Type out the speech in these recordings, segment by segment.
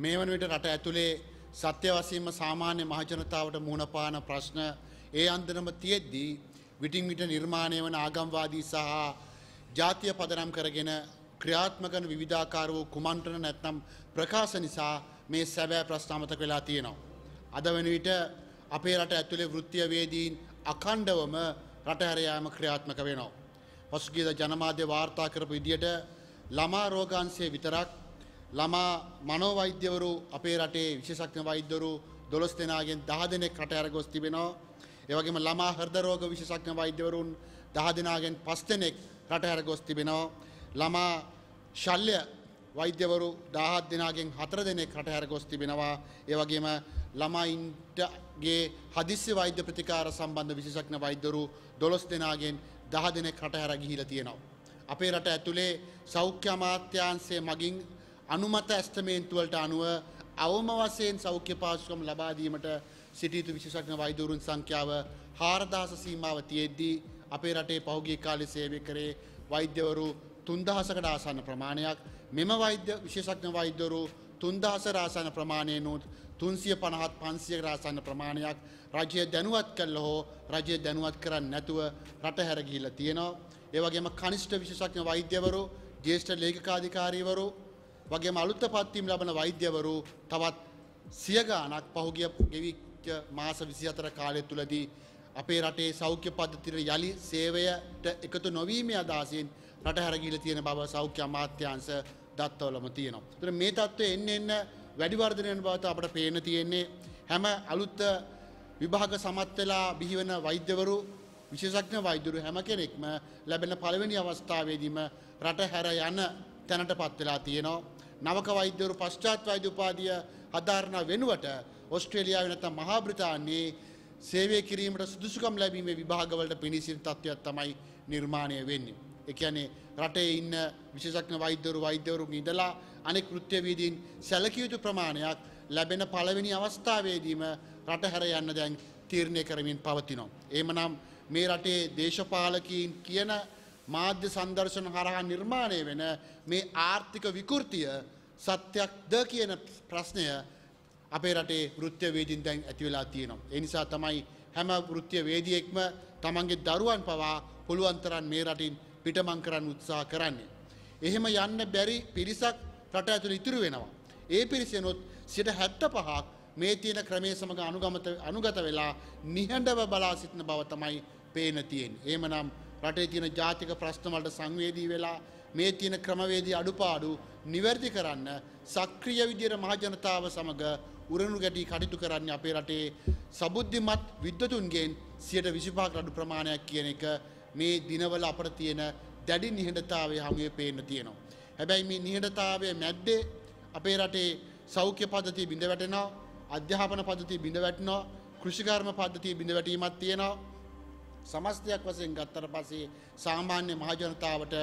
මේ වන විට රට ඇතුළේ සත්‍ය වශයෙන්ම සාමාන්‍ය මහජනතාවට මුහුණපාන ප්‍රශ්න ඒ අන්දරම තියෙද්දී විටින් විට නිර්මාණය වන ආගම්වාදී සහ ජාතිය පදනම් කරගෙන ක්‍රියාත්මක වන විවිධාකාර වූ කුමන්ත්‍රණ නැත්නම් ප්‍රකාශ නිසා මේ සැබෑ ප්‍රශ්න අමතක වෙලා තියෙනවා. අද වෙන විට අපේ රට ඇතුලේ වෘත්තීයවේදීන් අඛණ්ඩවම රට හැර යාම ක්‍රියාත්මක වෙනවා. පසුගියද ජනමාධ්‍ය වාර්තා කරපු විදියට ළමා රෝගාංශයේ විතරක් ළමා මනෝවෛද්‍යවරු අපේ රටේ විශේෂඥ වෛද්‍යවරු 12 දෙනාගෙන් 10 දෙනෙක් රට ඇර ගොස් තිබෙනවා. ඒ වගේම ළමා හෘද රෝග විශේෂඥ වෛද්‍යවරුන් 10 දෙනාගෙන් 5 දෙනෙක් රට ඇර ගොස් තිබෙනවා. ළමා ශල්‍ය වෛද්‍යවරු 17 දෙනාගෙන් 4 දෙනෙක් රට ඇර ගොස් තිබෙනවා. ඒ වගේම ළමයින්ටගේ හදිස්සි වෛද්‍ය ප්‍රතිකාර සම්බන්ධ විශේෂඥ වෛද්‍යවරු 12 දෙනාගෙන් 10 දෙනෙක් රට ඇර ගිහිලා තියෙනවා. අපේ රට ඇතුලේ සෞඛ්‍ය අමාත්‍යාංශයේ මගින් අනුමත ඇස්තමේන්තුවලට අනුව අවම වශයෙන් සෞඛ්‍ය පාසුකම් ලබා දීමට සිටියුතු විශේෂඥ වෛද්‍යවරුන් සංඛ්‍යාව 4000 සීමාව තියෙද්දී අපේ රටේ පහුගිය කාලේ සේවය කරේ වෛද්‍යවරු 3000කට ආසන්න ප්‍රමාණයක් මෙම වෛද්‍ය විශේෂඥ වෛද්‍යවරු 3000 ආසන්න ප්‍රමාණයෙන් උත් 350ත් 500කට ආසන්න ප්‍රමාණයක් රජය දැනුවත් කළා හෝ රජය දැනුවත් කරන්නේ නැතුව රට හැර ගිහිල්ලා තියෙනවා ඒ වගේම කනිෂ්ඨ විශේෂඥ වෛද්‍යවරු ජ්‍යෙෂ්ඨ ලේකකාධිකාරීවරු වගේම අලුත්ත පත්වීම් ලබන වෛද්‍යවරු තවත් සියගානක් පහුගිය ගෙවිච්ච මාස විසි අතර කාලය තුළදී අපේ රටේ සෞඛ්‍ය පද්ධතිර යළි සේවයට එකතු නොවීමේ අදහසින් රට හැරගිල තියෙන බව සෞඛ්‍ය අමාත්‍යංශ දත්තවලම තියෙනවා. තුර මේ තත්ත්වය එන්න එන්න වැඩිවර්ධනයන බවත අපට පේන තියෙන්නේ හැම අලුත්ත විභාග සමත් වෙලා බිහිවන වෛද්‍යවරු විශේෂඥ වෛද්‍යරු හැම කෙනෙක්ම ලැබෙන පළවෙනි අවස්ථාවේදීම රට හැර යන තැනට පත් වෙලා තියෙනවා. නවක වෛද්‍යවරු පශ්චාත් වෛද්‍ය උපාධිය හදාරන වෙනුවට ඔස්ට්‍රේලියාවේ නැත්නම් මහා බ්‍රිතාන්‍යයේ සේවය කිරීමට සුදුසුකම් ලැබීමේ විභාගවලට පිණී සිටින තත්ත්වයක් තමයි නිර්මාණය වෙන්නේ. ඒ කියන්නේ රටේ ඉන්න විශේෂඥ වෛද්‍යවරු වෛද්‍යවරුන් ඉඳලා අනෙක් කෘත්‍ය වීදීන් සැලකිය යුතු ප්‍රමාණයක් ලැබෙන පළවෙනි අවස්ථාවේදීම රට හැර යන්න දැන් තීරණය කරමින් පවතිනවා. එහෙමනම් මේ රටේ දේශපාලකීන් කියන මාධ්‍ය සංදර්ශන හරහා නිර්මාණය වෙන මේ ආර්ථික විකෘතිය සත්‍යයක්ද කියන ප්‍රශ්නය අපේ රටේ වෘත්තිවේදීන් දැන් ඇති වෙලා තියෙනවා. ඒ නිසා තමයි හැම වෘත්තිවේදියෙක්ම තමන්ගේ දරුවන් පවා පුළුවන් තරම් මේ රටින් පිටමං කරන්න උත්සාහ කරන්නේ. එහෙම යන්න බැරි පිරිසක් රට ඇතුළේ ඉතුරු වෙනවා. ඒ පිරිසෙනොත් 75ක් මේ තියෙන ක්‍රමයේ සමග අනුගමත අනුගත වෙලා නිහඬව බලා සිටින බව තමයි පේන තියෙන්නේ. එහෙමනම් රටේ තියෙන ජාතික ප්‍රශ්න වලට සංවේදී වෙලා මේ තියෙන ක්‍රමවේදී අඩුපාඩු නිවැරදි කරන්න සක්‍රීය විදියට මහජනතාව සමග උරණු ගැටි කටයුතු කරන්නේ අපේ රටේ සබුද්ධිමත් විද්වතුන්ගෙන් 125කට අඩු ප්‍රමාණයක් කියන එක මේ දිනවල අපට තියෙන දැඩි නිහඬතාවය හැමෝෙ පේන්න තියෙනවා. හැබැයි මේ නිහඬතාවය මැද්දේ අපේ රටේ සෞඛ්‍ය පද්ධතිය බිඳ වැටෙනවා, අධ්‍යාපන පද්ධතිය බිඳ වැටෙනවා, කෘෂිකර්ම පද්ධතිය බිඳ වැටීමක් තියෙනවා. සමස්තයක් වශයෙන් ගත්තට පස්සේ සාමාන්‍ය මහජනතාවට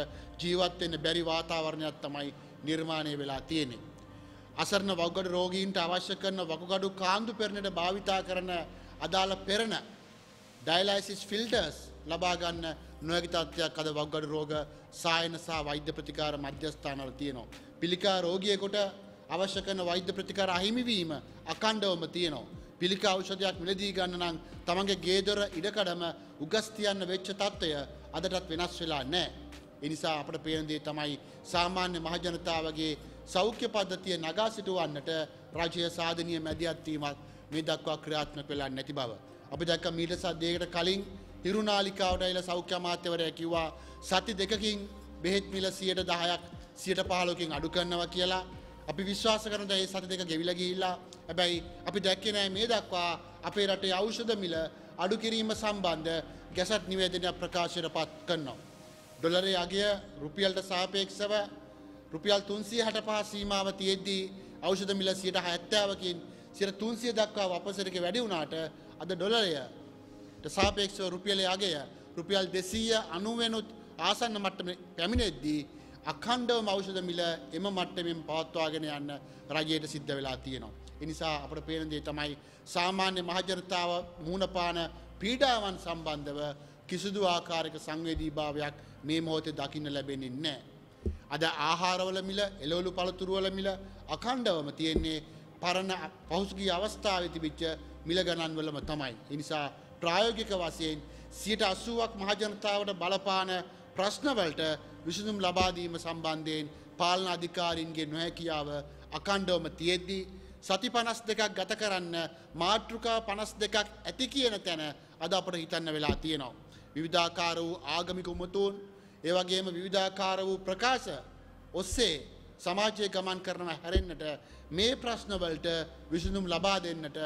ජීවත් වෙන්න බැරි වාතාවරණයක් තමයි නිර්මාණය වෙලා තියෙන්නේ. අසරණ වකුගඩු රෝගීන්ට අවශ්‍ය කරන වකුගඩු කාන්දු පෙරණට භාවිතා කරන අදාළ පෙරණ ඩයලයිසිස් ෆිල්ටර්ස් ලබා ගන්න නොහැකි තත්ත්වයක් අද වකුගඩු රෝග සායන සහ වෛද්‍ය ප්‍රතිකාර මධ්‍යස්ථානවල තියෙනවා. පිළිකා රෝගියෙකුට අවශ්‍ය කරන වෛද්‍ය ප්‍රතිකාර අහිමිවීම අඛණ්ඩවම තියෙනවා. පිළික ඖෂධයක් මිලදී ගන්න නම් තමන්ගේ ගේදොර ඉඩකඩම උගස්තියන්න වෙච්ච තත්ත්වය අදටත් වෙනස් වෙලා නෑ. එනිසා අපට පේනදේ තමයි සාමාන්‍ය මහජනතාවගේ සෞඛ්‍ය පද්ධතිය නගා සිටුවන්නට රජය සාධනය මැදිහත්වීමත් මේ දක්වා ක්‍රියාත්මක වෙලා නැති බව. අපි දැක්ක මීට සද්දයකට කලින් හිරුනාලිකාවට එල සෞඛ්‍ය අමාත්‍යවරය කිව්වා සති දෙකකින් බෙහෙත් මිල සියයට දහයක් සියට පහලොකින් අඩු කරනවා කියලා අපි විශ්වාස කරනද ඒ සති දෙක ගෙවිලා ගිහිල්ලා. හැබැයි අපි දැක්කේ නෑ මේ දක්වා අපේ රටේ ඖෂධ මිල අඩු කිරීම සම්බන්ධ ගැසට් නිවේදනයක් ප්‍රකාශයට පත් කරනවා. ඩොලරේ අගය රුපියල්ට සාපේක්ෂව රුපියල් 365 සීමාව තියෙද්දී ඖෂධ මිල 170කින් 300 දක්වා අපසරක වැඩි වුණාට අද ඩොලරයට සාපේක්ෂව රුපියලේ අගය රුපියල් 290 වෙනුත් ආසන්න මට්ටමේ පැමිණෙද්දී අඛණ්ඩවම ඖෂධ මිල එම මට්ටමින් පවත්වාගෙන යන්න රජයට සිද්ධ වෙලා තියෙනවා. එනිසා අපට පේන දේ තමයි සාමාන්‍ය මහජනතාව මූණපාන පීඩාවන් සම්බන්ධව කිසිදු ආකාරයක සංවේදීභාවයක් මේ මොහොතේ දකින්න ලැබෙන්නේ නැහැ. අද ආහාරවල මිල, එළවලු පළතුරු වල මිල අඛණ්ඩවම තියෙන්නේ පරණ පහුගිය අවස්ථාවේ තිබිච්ච මිල ගණන්වලම තමයි. ඒ නිසා ප්‍රායෝගික වශයෙන් 80ක් මහජනතාවට බලපාන ප්‍රශ්නවලට විසඳුම් ලබාදීම සම්බන්ධයෙන් පාලන අධිකාරීන්ගේ නොහැකියාව අකණ්ඩවම තියෙද්දී සති පනස් දෙකක් ගත කරන්න මාතෘකා පනස් දෙකක් ඇති කියන තැන අද අපට හිතන්න වෙලා තියෙනවා. විවිධාකාර වූ ආගමික උමතුන් ඒ වගේම විවිධාකාර වූ ප්‍රකාශ ඔස්සේ සමාජය ගමන් කරනව හැරෙන්නට මේ ප්‍රශ්නවලට විසඳුම් ලබා දෙන්නට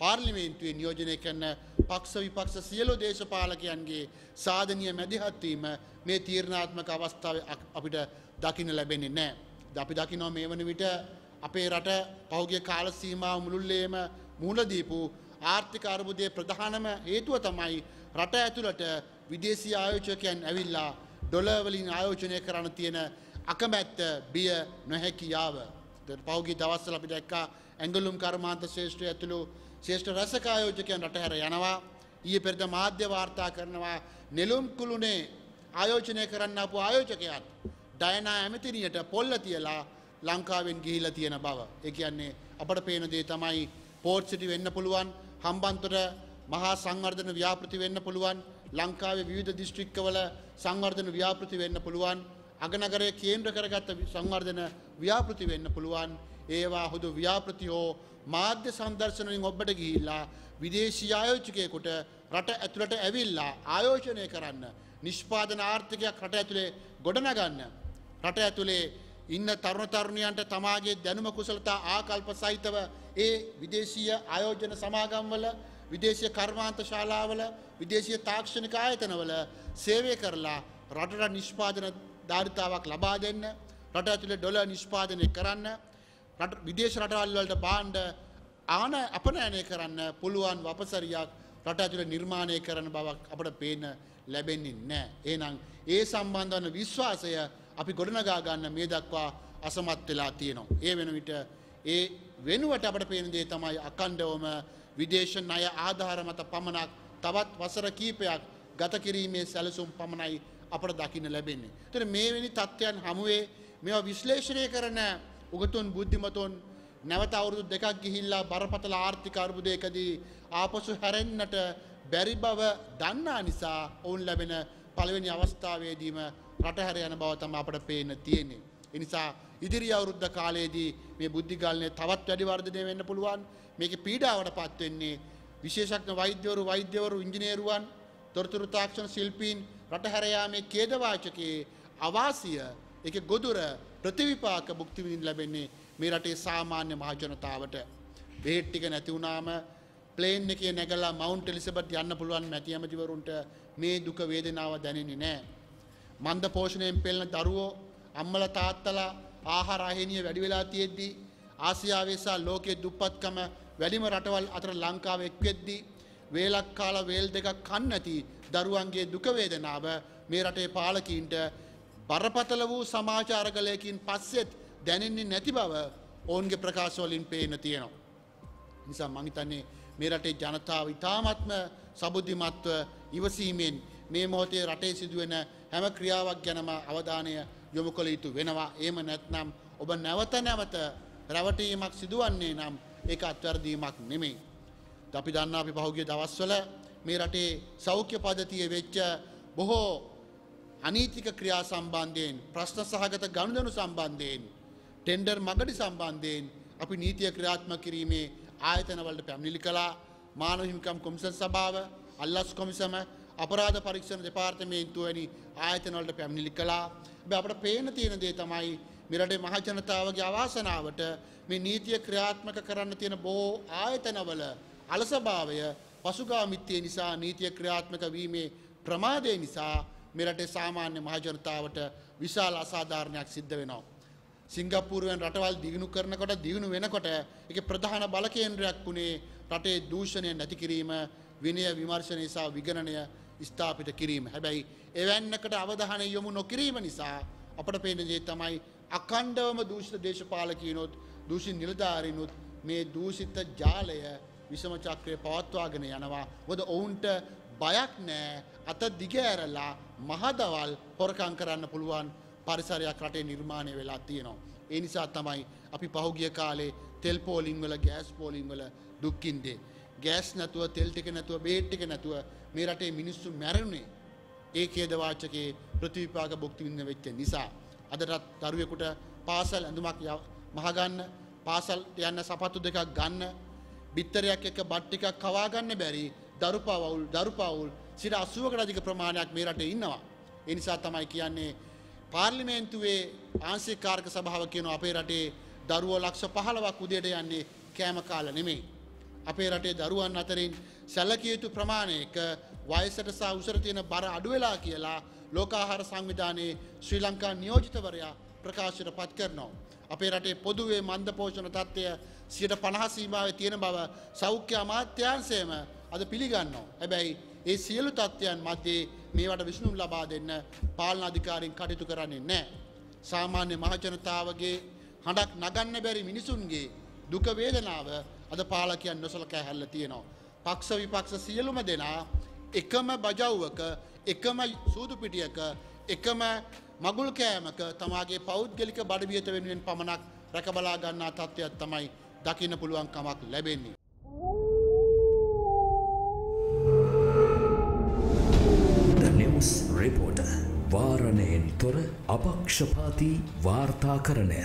පාර්ලිමේන්තුවේ නියෝජනය කරන පක්ෂ විපක්ෂ සියලු දේශපාලකයන්ගේ සාධනය මැදිහත්වීම මේ තීරණාත්මක අවස්ථාව අපිට දකින ලැබෙන්නේ නෑ. ද අපි දකිනව මේ වන විට අපේ රට පෞගේ කාල සීමාව මුළුල්ලේම මූලදීපු ආර්ථික අර්බුදය ප්‍රධානම හේතුව තමයි රට ඇතුළට විදේශී ආයෝචකයන් ඇවිල්ලා ඩොලවලින් ආයෝජනය කරන්න තියෙන අකමැත්ත බිය නොහැකියාව. පෞගී දවස්සල අපි දැක්කා ඇඟලුම් කර්මාන්ත ශේෂ්ත්‍රය ඇතුළු ශේෂ්ඨ රසක ආයෝජකයන් රටහැර යනවා. ඊයේ පෙරද මාධ්‍ය වාර්තා කරනවා නෙළුම් කුළුණේ ආයෝජනය කරන්න ආපු ආයෝජකයාත් ඩයනා ඇමතිනියට පොල්ල තියලා ලංකාවෙන් ගිහිල්ලා තියෙන බව. ඒ කියන්නේ අපට පේන දේ තමයි පෝට් සිටි වෙන්න පුළුවන්, හම්බන්තොට මහා සංවර්ධන ව්‍යාපෘති වෙන්න පුළුවන්, ලංකාවේ විවිධ දිස්ත්‍රික්කවල සංවර්ධන ව්‍යාපෘති වෙන්න පුළුවන්. අගනගරය කේන්ද්‍ර කරගත්ත සංවර්ධන ව්‍යාපෘති වෙන්න පුළුවන් ඒවා හුදු ව්‍යාපෘති හෝ මාධ්‍ය සංදර්ශනයෙන් ඔබට ගිහිල්ලා විදේශී ආයෝචකයෙකුට රට ඇතුළට ඇවිල්ලා ආයෝජනය කරන්න නිෂ්පාදන ආර්ථිකයක් රට ඇතුළේ ගොඩනගන්න රට ඇතුළේ ඉන්න තරුණ තරුණියන්ට තමාගේ දැනුම කුසලතා ආකල්ප සහිතව ඒ විදේශීය ආයෝජන සමාගම්වල විදේශීය කර්මාන්ත ශාලාවල විදේශීය තාක්ෂණික ආයතනවල සේවය කරලා රටට නිෂ්පාදන ධාරිතාවක් ලබා දෙන්න රට ඇතුළේ ඩොලර් නිෂ්පාදනය කරන්න රට විදේශ රටවල් වලට බාණ්ඩ ආන අපනයනය කරන්න පුළුවන් වපසරියක් රට ඇතුළේ නිර්මාණය කරන බවක් අපට පේන ලැබෙන්නේ නැහැ. එහෙනම් ඒ සම්බන්ධවන විශ්වාසය අපි ගොඩනගා ගන්න මේ දක්වා අසමත් වෙලා තියෙනවා. ඒ වෙන විට ඒ වෙනුවට අපට පේන දේ තමයි අකණ්ඩවම විදේශ ණය ආධාර මත පමණක් තවත් වසර කීපයක් ගත කිරීමේ සැලසුම් පමණයි අපට දකින්න ලැබෙන්නේ. එතන මේවැනි தත්වයන් හමුවේ මේවා විශ්ලේෂණය කරන උගතුන් බුද්ධිමතුන් නැවත අවුරුදු දෙකක් ගිහිල්ලා බරපතල ආර්ථික අර්බුදයකදී ආපසු හැරෙන්නට බැරි බව දන්නා නිසා ඔවුන් ලැබෙන පළවෙනි අවස්ථාවේදීම රට හැර යන බව තමයි අපට පේන්න තියෙන්නේ. ඒ නිසා ඉදිරි අවුරුද්ද කාලයේදී මේ බුද්ධිගාලනය තවත් වැඩි වර්ධනය වෙන්න පුළුවන්. මේකේ පීඩාවට පත් වෙන්නේ විශේෂඥ වෛද්‍යවරු වෛද්‍යවරු ඉංජිනේරුවන් තොරතුරු තාක්ෂණ ශිල්පීන් රට හැර යාමේ ඛේදවාචකයේ අවාසිය ඒකේ ගොදුර ප්‍රතිවිපාක භුක්ති විඳින්න ලැබෙන්නේ මේ රටේ සාමාන්‍ය මහ ජනතාවට. බෙහෙත් ටික නැති වුනාම ප්ලේන් එකේ නැගලා මවුන්ට් එලිසබෙත් යන්න පුළුවන් මැති ඇමතිවරුන්ට මේ දුක වේදනාව දැනෙන්නේ නැහැ. මන්ද පෝෂණයෙන් පෙළෙන දරුවෝ අම්මලා තාත්තලා ආහාර අහිමිය වැඩි වෙලා තියෙද්දී ආසියාවේ සහ ලෝකයේ දුප්පත්කම වැඩිම රටවල් අතර ලංකාව එක් වෙද්දී වේලක් කාල වේල් දෙකක් කන්න ඇති දරුවන්ගේ දුකවේදනාව මේ රටේ පාලකීන්ට බරපතල වූ සමාචාරකලයකින් පස්සෙත් දැනෙන්නේ නැති බව ඔවුන්ගේ ප්‍රකාශවලින් පේන තියෙනවා. නිසා මංහිතන්නේ මේ රටේ ජනතාව ඉතාමත්ම සබුද්ධිමත්ව ඉවසීමෙන් මේ මොහොතේ රටේ සිදුවෙන හැම ක්‍රියාවක් ගැනම අවධානය යොමු කළ යුතු වෙනවා ඒම නැත්නම් ඔබ නැවත නැවත රැවටීමක් සිදුවන්නේ නම් ඒ අත්වැරදීමක් නෙමෙයි. අපි දන්න අපි පහුගිය දවස්වල මේ රටේ සෞඛ්‍ය පද්ධතිය වෙච්ච බොහෝ අනීතික ක්‍රියා සම්බන්ධයෙන් ප්‍රශ්න සහගත ගනුදෙනු සම්බන්ධයෙන් ටෙන්ඩර් මගඩි සම්බන්ධයෙන් අපි නීතිය ක්‍රියාත්මක කිරීමේ ආයතනවලට පැමිණිලි කළා මානව හිමිකම් කොමිසම් සභාව අල්ලස් කොමිසම අපරාධ පරීක්ෂණ දෙපාර්තමේන්තුව වැනි ආයතනවලට පැමිණිලි කළා. හැබැයි අපට පේන තියෙන දේ තමයි මේ රටේ මහ ජනතාවගේ අවාසනාවට මේ නීතිය ක්‍රියාත්මක කරන්න තියෙන බොහෝ ආයතනවල අලසභාවය පසුගාමිත්වය නිසා නීතිය ක්‍රියාත්මක වීමේ ප්‍රමාදය නිසා මෙරටේ සාමාන්‍ය මහජනතාවට විශාල අසාධාරණයක් සිද්ධ වෙනවා. සිංගප්පූරුවෙන් රටවල් දියුණු කරනකොට දියුණු වෙනකොට ඒක ප්‍රධාන බලකේන්ද්‍රයක් වුණේ රටේ දූෂණය නැති කිරීම විනය විමර්ශනය සහ විගණනය ස්ථාපිත කිරීම. හැබැයි එවැන්නකට අවධානය යොමු නොකිරීම නිසා අපට පේන දේ තමයි අඛණ්ඩවම දූෂිත දේශපාලකීනොත් දූෂිත නිලධාරීනොත් මේ දූෂිත ජාලය විසම චක්‍රය පවත්වාගෙන යනවා. ොද ඔවුන්ට බයක් නෑ අත දිග ඇරලා මහදවල් හොරකං කරන්න පුළුවන් පරිසරයක් රටේ නිර්මාණය වෙලා තියෙනවා. ඒ නිසා තමයි අපි පහුගිය කාලේ තෙල් පෝලිංවල ගෑස් පෝලිංවල දුක්කින්දේ. ගෑස් නැතුව තෙල්ටික නැතුව බේට්ටික නැතුව මේ රටේ මිනිස්සු මැරුණේ ඒ කේදවාචකයේ ප්‍රතිවිපාක භුක්තිවින්න වෙච්ච නිසා. අදටත් දරුවෙකුට පාසල් ඇඳුමක් මහගන්න පාසල් යන්න සපත්තු දෙකක් ගන්න බිත්තරයක් එක බට්ටිකක් කවාගන්න බැරි දරු පවුල් දරු පවුල් සිට අසුවකට අධික ප්‍රමාණයක් මේ රටේ ඉන්නවා. එනිසා තමයි කියන්නේ පාර්ලිමේන්තුවේ ආංශිකාර්ක සභාව කියන අපේ රටේ දරුවෝ ලක්ෂ පහළවක් උදේට යන්නේ කෑම කාල නෙමෙයි. අපේ රටේ දරුවන් අතරින් සැලකිය යුතු ප්‍රමාණයක වයසට සහ උසර තියෙන බර අඩු වෙලා කියලා ලෝකාහාර සංවිධානයේ ශ්‍රී ලංකා නියෝජිතවරයා ප්‍රකාශයට පත් කරනවා. අපේ රටේ පොදුවේ මන්ද පෝෂණ තත්ත්වය සියට පණහසීමාව තියෙන බව සෞඛ්‍ය අමාත්‍යන්සයම අද පිළිගන්නවා. හැබැයි ඒ සියලු තත්ත්වයන් මධ්‍යයේ මේවට විසනුම් ලබා දෙන්න පාලනාධිකාරින් කටයුතු කරන්නේ නෑ. සාමාන්‍ය මහජනතාවගේ හඬක් නගන්න බැරි මිනිසුන්ගේ දුකවේදනාව අද පාලකයන් නොසලකෑ හැල්ල තියෙනවා. පක්ෂ විපක්ෂ සියලුම දෙනා එකම බජව්වක එකම සූදුපිටියක එකම මගුල් කෑමක තමාගේ පෞද්ගලික බඩවියත වෙනුවෙන් පමණක් රැකබලා ගන්නා තත්ත්වයක් තමයි දකින්න පුළුවන් කමක් ලැබෙන්නේ. නිවස් රිපෝට වාරණයෙන් තොර අපක්ෂපාති වාර්තාකරණය